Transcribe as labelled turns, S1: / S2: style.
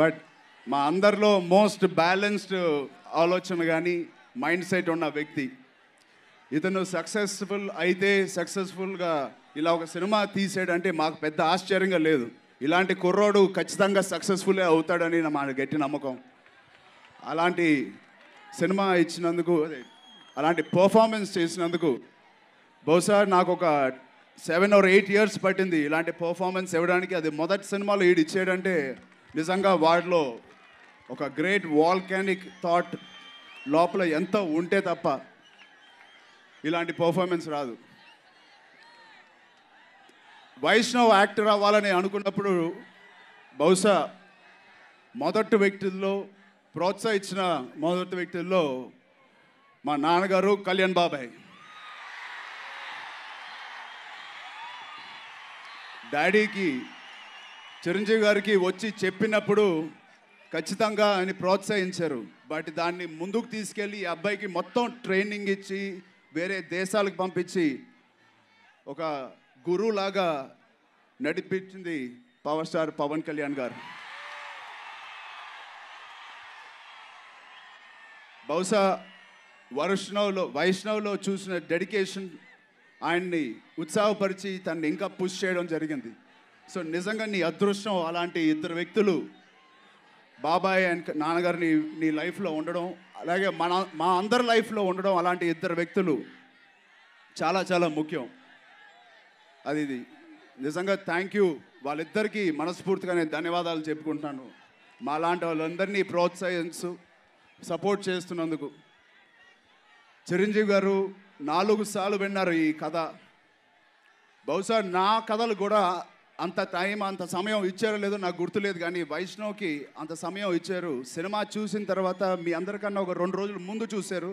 S1: but మా అందరిలో most balanced ఆలోచన కానీ మైండ్ సెట్ ఉన్న వ్యక్తి ఇతను సక్సెస్ఫుల్ అయితే సక్సెస్ఫుల్గా ఇలా ఒక సినిమా తీసాడంటే మాకు పెద్ద ఆశ్చర్యంగా లేదు ఇలాంటి కుర్రోడు ఖచ్చితంగా సక్సెస్ఫుల్లే అవుతాడని మా గట్టి నమ్మకం అలాంటి సినిమా ఇచ్చినందుకు అలాంటి పర్ఫార్మెన్స్ చేసినందుకు బహుశా నాకు ఒక సెవెన్ ఆర్ ఎయిట్ ఇయర్స్ పట్టింది ఇలాంటి పర్ఫార్మెన్స్ ఇవ్వడానికి అది మొదటి సినిమాలో ఈడిచ్చాడంటే నిజంగా వాడిలో ఒక గ్రేట్ వాల్కానిక్ థాట్ లోపల ఎంత ఉంటే తప్ప ఇలాంటి పర్ఫార్మెన్స్ రాదు వైష్ణవ్ యాక్టర్ అవ్వాలని అనుకున్నప్పుడు బహుశా మొదటి వ్యక్తుల్లో ప్రోత్సహించిన మొదటి వ్యక్తుల్లో మా నాన్నగారు కళ్యాణ్ బాబాయ్ డాడీకి చిరంజీవి గారికి వచ్చి చెప్పినప్పుడు ఖచ్చితంగా ఆయన ప్రోత్సహించారు బట్ దాన్ని ముందుకు తీసుకెళ్ళి ఈ అబ్బాయికి మొత్తం ట్రైనింగ్ ఇచ్చి వేరే దేశాలకు పంపించి ఒక గురువులాగా నడిపించింది పవర్ స్టార్ పవన్ కళ్యాణ్ గారు బహుశా వరుష్ణవ్లో వైష్ణవ్లో చూసిన డెడికేషన్ ఆయన్ని ఉత్సాహపరిచి తనని ఇంకా పుష్ చేయడం జరిగింది సో నిజంగా నీ అదృష్టం అలాంటి ఇద్దరు వ్యక్తులు బాబాయ్ అండ్ నాన్నగారు నీ నీ లైఫ్లో ఉండడం అలాగే మన మా అందరి లైఫ్లో ఉండడం అలాంటి ఇద్దరు వ్యక్తులు చాలా చాలా ముఖ్యం అది ఇది నిజంగా థ్యాంక్ యూ వాళ్ళిద్దరికీ మనస్ఫూర్తిగా నేను ధన్యవాదాలు చెప్పుకుంటున్నాను మా లాంటి వాళ్ళందరినీ ప్రోత్సహిస్తూ సపోర్ట్ చేస్తున్నందుకు చిరంజీవి గారు నాలుగు సార్లు విన్నారు ఈ కథ బహుశా నా కథలు కూడా అంత టైం అంత సమయం ఇచ్చారో లేదో నాకు గుర్తులేదు కానీ వైష్ణవ్కి అంత సమయం ఇచ్చారు సినిమా చూసిన తర్వాత మీ అందరికన్నా ఒక రెండు రోజులు ముందు చూశారు